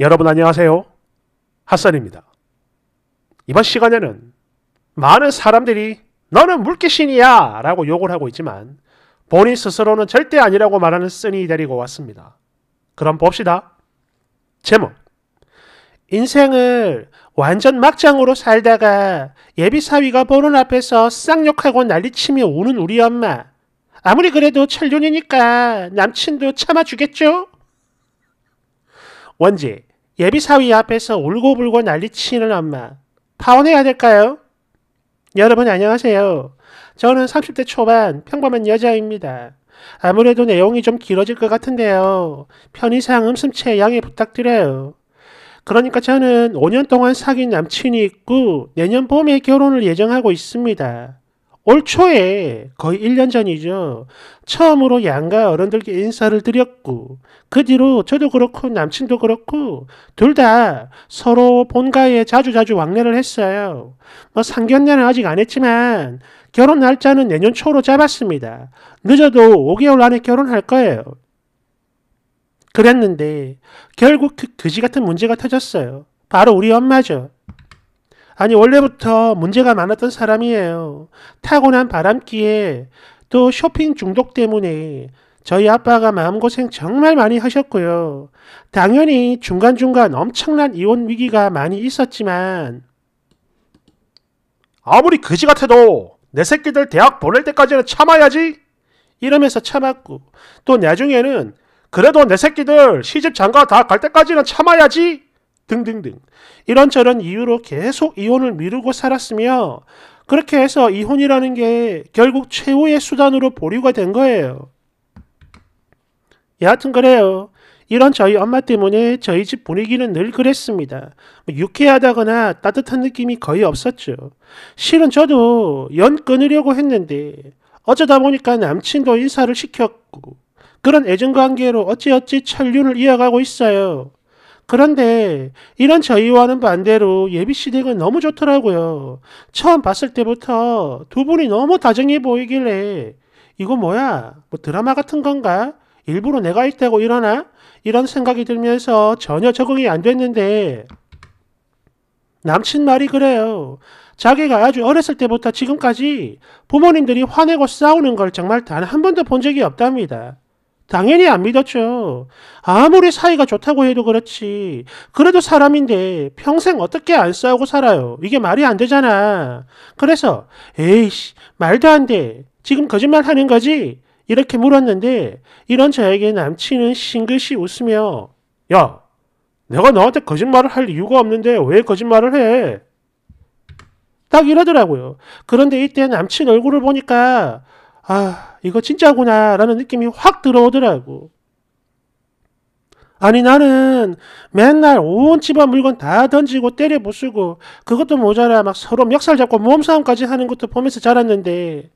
여러분 안녕하세요. 핫선입니다. 이번 시간에는 많은 사람들이 너는 물귀신이야 라고 욕을 하고 있지만 본인 스스로는 절대 아니라고 말하는 쓴이 데리고 왔습니다. 그럼 봅시다. 제목 인생을 완전 막장으로 살다가 예비사위가 보는 앞에서 쌍욕하고 난리치며 우는 우리 엄마. 아무리 그래도 천륜이니까 남친도 참아주겠죠? 원지, 예비사위 앞에서 울고불고 난리치는 엄마. 파혼해야 될까요? 여러분 안녕하세요. 저는 30대 초반 평범한 여자입니다. 아무래도 내용이 좀 길어질 것 같은데요. 편의상 음슴체 양해 부탁드려요. 그러니까 저는 5년 동안 사귄 남친이 있고 내년 봄에 결혼을 예정하고 있습니다. 올 초에 거의 1년 전이죠. 처음으로 양가 어른들께 인사를 드렸고 그 뒤로 저도 그렇고 남친도 그렇고 둘 다 서로 본가에 자주자주 왕래를 했어요. 뭐 상견례는 아직 안 했지만 결혼 날짜는 내년 초로 잡았습니다. 늦어도 5개월 안에 결혼할 거예요. 그랬는데 결국 그지 그 같은 문제가 터졌어요. 바로 우리 엄마죠. 아니 원래부터 문제가 많았던 사람이에요. 타고난 바람기에 또 쇼핑 중독 때문에 저희 아빠가 마음고생 정말 많이 하셨고요. 당연히 중간중간 엄청난 이혼 위기가 많이 있었지만 아무리 그지 같아도 내 새끼들 대학 보낼 때까지는 참아야지 이러면서 참았고 또 나중에는 그래도 내 새끼들 시집 장가 다 갈 때까지는 참아야지 등등등. 이런저런 이유로 계속 이혼을 미루고 살았으며 그렇게 해서 이혼이라는 게 결국 최후의 수단으로 보류가 된 거예요. 여하튼 그래요. 이런 저희 엄마 때문에 저희 집 분위기는 늘 그랬습니다. 뭐 유쾌하다거나 따뜻한 느낌이 거의 없었죠. 실은 저도 연 끊으려고 했는데 어쩌다 보니까 남친도 인사를 시켰고 그런 애정관계로 어찌어찌 천륜을 이어가고 있어요. 그런데 이런 저희와는 반대로 예비 시댁은 너무 좋더라고요. 처음 봤을 때부터 두 분이 너무 다정해 보이길래 이거 뭐야? 뭐 드라마 같은 건가? 일부러 내가 있다고 일어나? 이런 생각이 들면서 전혀 적응이 안 됐는데 남친 말이 그래요. 자기가 아주 어렸을 때부터 지금까지 부모님들이 화내고 싸우는 걸 정말 단 한 번도 본 적이 없답니다. 당연히 안 믿었죠. 아무리 사이가 좋다고 해도 그렇지. 그래도 사람인데 평생 어떻게 안 싸우고 살아요. 이게 말이 안 되잖아. 그래서 에이씨 말도 안 돼. 지금 거짓말 하는 거지? 이렇게 물었는데 이런 저에게 남친은 싱긋이 웃으며 야 내가 너한테 거짓말을 할 이유가 없는데 왜 거짓말을 해? 딱 이러더라고요. 그런데 이때 남친 얼굴을 보니까 아, 이거 진짜구나, 라는 느낌이 확 들어오더라고. 아니, 나는 맨날 온 집안 물건 다 던지고 때려 부수고, 그것도 모자라 막 서로 멱살 잡고 몸싸움까지 하는 것도 보면서 자랐는데,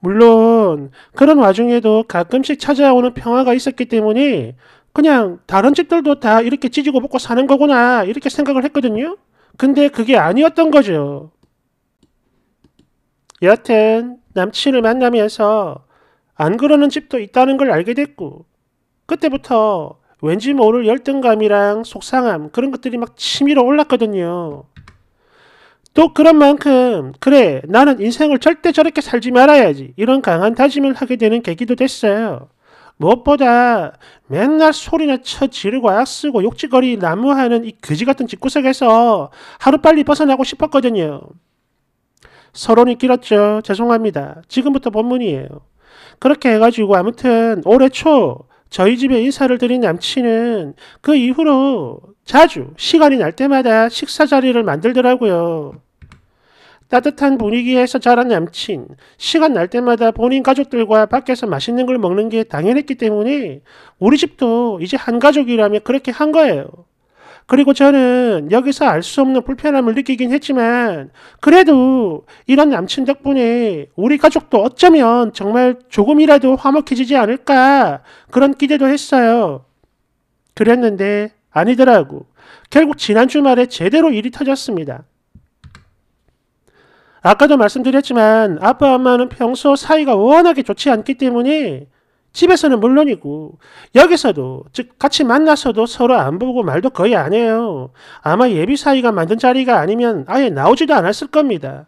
물론, 그런 와중에도 가끔씩 찾아오는 평화가 있었기 때문에, 그냥 다른 집들도 다 이렇게 찢고 먹고 사는 거구나, 이렇게 생각을 했거든요? 근데 그게 아니었던 거죠. 여튼, 하 남친을 만나면서 안 그러는 집도 있다는 걸 알게 됐고 그때부터 왠지 모를 열등감이랑 속상함 그런 것들이 막 치밀어 올랐거든요. 또 그런 만큼 그래 나는 인생을 절대 저렇게 살지 말아야지 이런 강한 다짐을 하게 되는 계기도 됐어요. 무엇보다 맨날 소리나 쳐 지르고 악쓰고 욕지거리 나무하는 이 그지 같은 집구석에서 하루빨리 벗어나고 싶었거든요. 서론이 길었죠. 죄송합니다. 지금부터 본문이에요. 그렇게 해가지고 아무튼 올해 초 저희 집에 인사를 드린 남친은 그 이후로 자주 시간이 날 때마다 식사 자리를 만들더라고요. 따뜻한 분위기에서 자란 남친, 시간 날 때마다 본인 가족들과 밖에서 맛있는 걸 먹는 게 당연했기 때문에 우리 집도 이제 한 가족이라며 그렇게 한 거예요. 그리고 저는 여기서 알 수 없는 불편함을 느끼긴 했지만 그래도 이런 남친 덕분에 우리 가족도 어쩌면 정말 조금이라도 화목해지지 않을까 그런 기대도 했어요. 그랬는데 아니더라고. 결국 지난 주말에 제대로 일이 터졌습니다. 아까도 말씀드렸지만 아빠 엄마는 평소 사이가 워낙에 좋지 않기 때문에 집에서는 물론이고 여기서도 즉 같이 만나서도 서로 안 보고 말도 거의 안 해요. 아마 예비 사이가 만든 자리가 아니면 아예 나오지도 않았을 겁니다.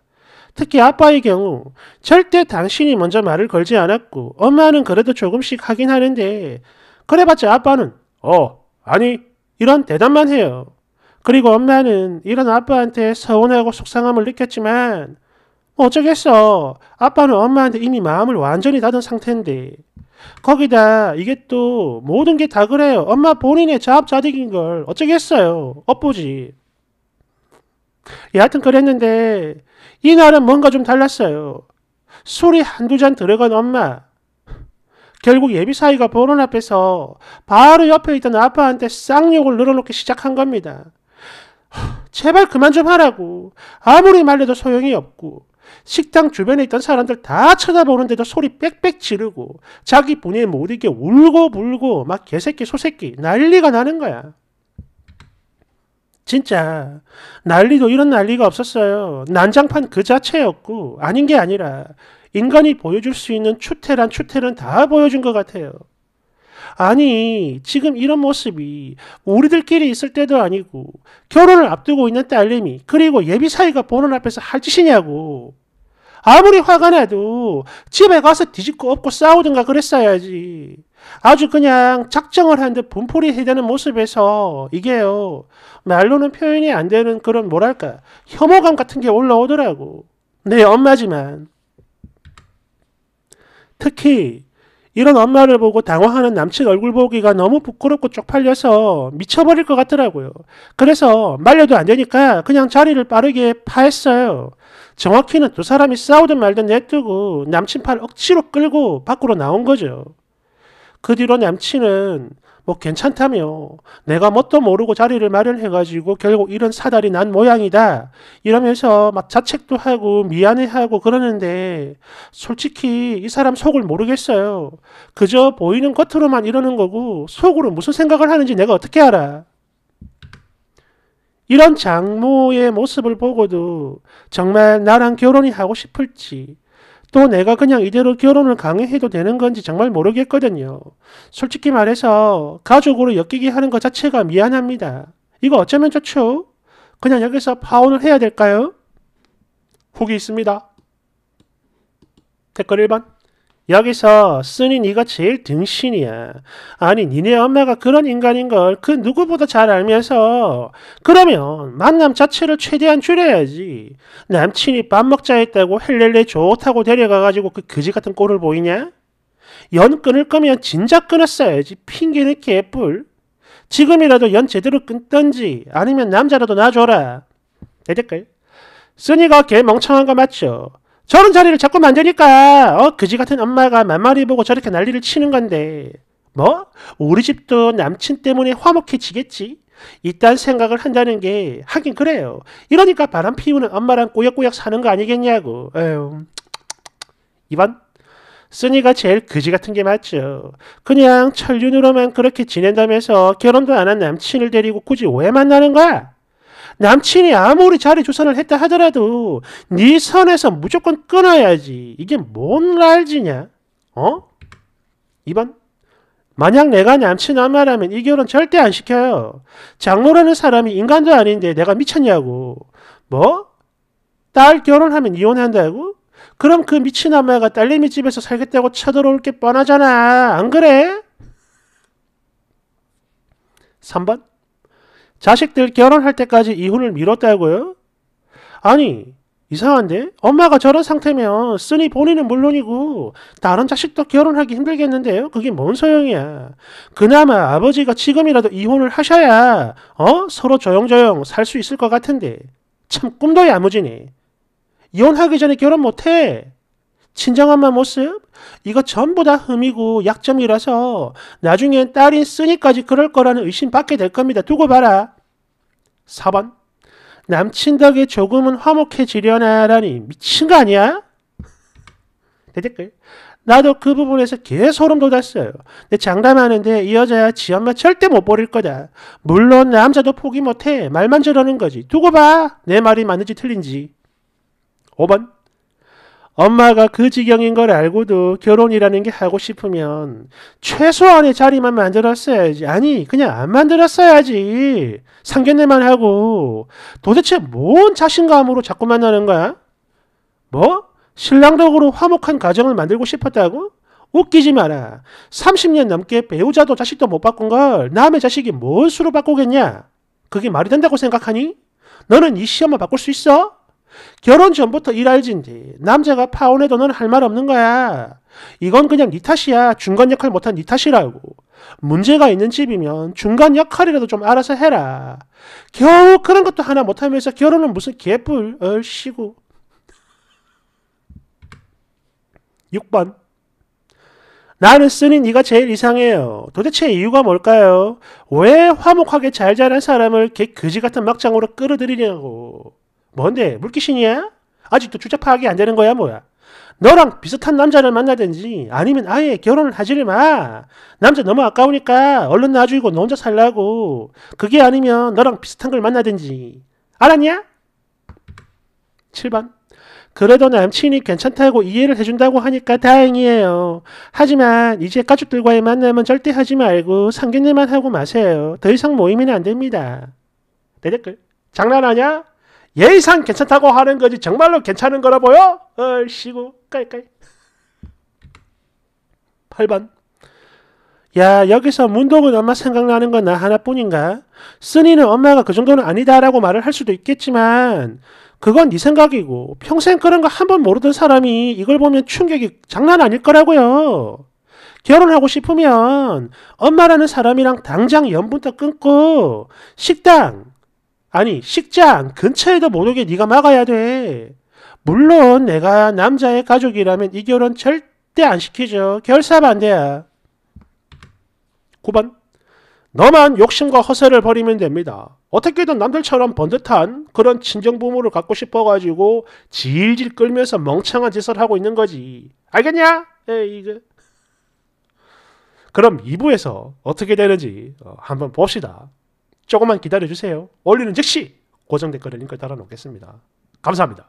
특히 아빠의 경우 절대 당신이 먼저 말을 걸지 않았고 엄마는 그래도 조금씩 하긴 하는데 그래봤자 아빠는 어 아니 이런 대답만 해요. 그리고 엄마는 이런 아빠한테 서운하고 속상함을 느꼈지만 뭐 어쩌겠어 아빠는 엄마한테 이미 마음을 완전히 닫은 상태인데 거기다 이게 또 모든 게 다 그래요. 엄마 본인의 자업자득인 걸 어쩌겠어요. 엇보지. 예, 여하튼 그랬는데 이날은 뭔가 좀 달랐어요. 술이 한두 잔 들어간 엄마. 결국 예비사위가 보는 앞에서 바로 옆에 있던 아빠한테 쌍욕을 늘어놓기 시작한 겁니다. 제발 그만 좀 하라고. 아무리 말려도 소용이 없고. 식당 주변에 있던 사람들 다 쳐다보는데도 소리 빽빽 지르고 자기 분에 못이게 울고 불고 막 개새끼 소새끼 난리가 나는 거야. 진짜 난리도 이런 난리가 없었어요. 난장판 그 자체였고 아닌 게 아니라 인간이 보여줄 수 있는 추태란 추태는 다 보여준 것 같아요. 아니 지금 이런 모습이 우리들끼리 있을 때도 아니고 결혼을 앞두고 있는 딸내미 그리고 예비 사이가 보는 앞에서 할 짓이냐고 아무리 화가 나도 집에 가서 뒤집고 엎고 싸우든가 그랬어야지 아주 그냥 작정을 한 듯 분풀이 해대는 모습에서 이게요 말로는 표현이 안 되는 그런 뭐랄까 혐오감 같은 게 올라오더라고 내 네, 엄마지만 특히 이런 엄마를 보고 당황하는 남친 얼굴 보기가 너무 부끄럽고 쪽팔려서 미쳐버릴 것 같더라고요. 그래서 말려도 안 되니까 그냥 자리를 빠르게 파했어요. 정확히는 두 사람이 싸우든 말든 내뜨고 남친 팔 억지로 끌고 밖으로 나온 거죠. 그 뒤로 남친은 뭐 괜찮다며 내가 뭣도 모르고 자리를 마련해가지고 결국 이런 사달이 난 모양이다 이러면서 막 자책도 하고 미안해하고 그러는데 솔직히 이 사람 속을 모르겠어요 그저 보이는 겉으로만 이러는 거고 속으로 무슨 생각을 하는지 내가 어떻게 알아 이런 장모의 모습을 보고도 정말 나랑 결혼이 하고 싶을지 또 내가 그냥 이대로 결혼을 강행해도 되는 건지 정말 모르겠거든요. 솔직히 말해서 가족으로 엮이게 하는 것 자체가 미안합니다. 이거 어쩌면 좋죠? 그냥 여기서 파혼을 해야 될까요? 후기 있습니다. 댓글 1번 여기서 쓰니 네가 제일 등신이야. 아니 니네 엄마가 그런 인간인 걸 그 누구보다 잘 알면서 그러면 만남 자체를 최대한 줄여야지. 남친이 밥 먹자 했다고 헬렐레 좋다고 데려가가지고 그 그지 같은 꼴을 보이냐? 연 끊을 거면 진작 끊었어야지 핑계는 개뿔. 지금이라도 연 제대로 끊던지 아니면 남자라도 놔줘라. 대댓글. 쓰니가 개 멍청한 거 맞죠? 저런 자리를 자꾸 만드니까 어 그지 같은 엄마가 만마리 보고 저렇게 난리를 치는 건데 뭐 우리 집도 남친 때문에 화목해지겠지 이딴 생각을 한다는 게 하긴 그래요 이러니까 바람 피우는 엄마랑 꾸역꾸역 사는 거 아니겠냐고 에휴 이번 쓰니가 제일 그지 같은 게 맞죠. 그냥 천륜으로만 그렇게 지낸다면서 결혼도 안 한 남친을 데리고 굳이 왜 만나는 거야? 남친이 아무리 자리 조사를 했다 하더라도 네 선에서 무조건 끊어야지. 이게 뭔날지냐 어? 2번. 만약 내가 남친 엄마라면 이 결혼 절대 안 시켜요. 장모라는 사람이 인간도 아닌데 내가 미쳤냐고. 뭐? 딸 결혼하면 이혼한다고? 그럼 그 미친 엄마가 딸내미 집에서 살겠다고 쳐들어올 게 뻔하잖아. 안 그래? 3번. 자식들 결혼할 때까지 이혼을 미뤘다고요? 아니, 이상한데? 엄마가 저런 상태면 쓰니 본인은 물론이고 다른 자식도 결혼하기 힘들겠는데요? 그게 뭔 소용이야. 그나마 아버지가 지금이라도 이혼을 하셔야 어? 서로 조용조용 살 수 있을 것 같은데. 참 꿈도 야무지네. 이혼하기 전에 결혼 못해. 친정엄마 모습? 이거 전부 다 흠이고 약점이라서 나중엔 딸인 쓰니까지 그럴 거라는 의심 받게 될 겁니다. 두고 봐라. 4번. 남친 덕에 조금은 화목해지려나라니 미친 거 아니야? 대댓글. 나도 그 부분에서 개소름 돋았어요. 내 장담하는데 이 여자야 지 엄마 절대 못 버릴 거다. 물론 남자도 포기 못해. 말만 저러는 거지. 두고 봐. 내 말이 맞는지 틀린지. 5번. 엄마가 그 지경인 걸 알고도 결혼이라는 게 하고 싶으면 최소한의 자리만 만들었어야지. 아니, 그냥 안 만들었어야지. 상견례만 하고 도대체 뭔 자신감으로 자꾸 만나는 거야? 뭐? 신랑덕으로 화목한 가정을 만들고 싶었다고? 웃기지 마라. 30년 넘게 배우자도 자식도 못 바꾼 걸 남의 자식이 뭔 수로 바꾸겠냐? 그게 말이 된다고 생각하니? 너는 이 시험만 바꿀 수 있어? 결혼 전부터 일할진지 남자가 파혼해도 넌 할 말 없는 거야. 이건 그냥 니 탓이야. 중간 역할 못한 니 탓이라고. 문제가 있는 집이면 중간 역할이라도 좀 알아서 해라. 겨우 그런 것도 하나 못하면서 결혼은 무슨 개뿔 얼씨구. 6번 나는 쓰니 니가 제일 이상해요. 도대체 이유가 뭘까요? 왜 화목하게 잘 자란 사람을 개 그지 같은 막장으로 끌어들이냐고. 뭔데? 물귀신이야? 아직도 주제 파악이 안 되는 거야, 뭐야? 너랑 비슷한 남자를 만나든지 아니면 아예 결혼을 하지를 마. 남자 너무 아까우니까 얼른 놔주고 너 혼자 살라고. 그게 아니면 너랑 비슷한 걸 만나든지. 알았냐? 7번. 그래도 남친이 괜찮다고 이해를 해준다고 하니까 다행이에요. 하지만 이제 가족들과의 만남은 절대 하지 말고 상견례만 하고 마세요. 더 이상 모임이는 안 됩니다. 내 댓글. 장난하냐? 예상 괜찮다고 하는 거지 정말로 괜찮은 거라 보여? 얼씨구 깔깔 8번 야 여기서 문독은 엄마 생각나는 건 나 하나뿐인가? 쓰니는 엄마가 그 정도는 아니다라고 말을 할 수도 있겠지만 그건 네 생각이고 평생 그런 거 한 번 모르던 사람이 이걸 보면 충격이 장난 아닐 거라고요. 결혼하고 싶으면 엄마라는 사람이랑 당장 연분도 끊고 식당, 아니 식장 근처에도 못 오게 네가 막아야 돼. 물론 내가 남자의 가족이라면 이 결혼 절대 안 시키죠. 결사 반대야. 9번 너만 욕심과 허세를 버리면 됩니다. 어떻게든 남들처럼 번듯한 그런 친정 부모를 갖고 싶어가지고 질질 끌면서 멍청한 짓을 하고 있는 거지. 알겠냐? 에이, 이거. 그럼 2부에서 어떻게 되는지 어, 한번 봅시다. 조금만 기다려주세요. 올리는 즉시 고정 댓글을 링크 달아놓겠습니다. 감사합니다.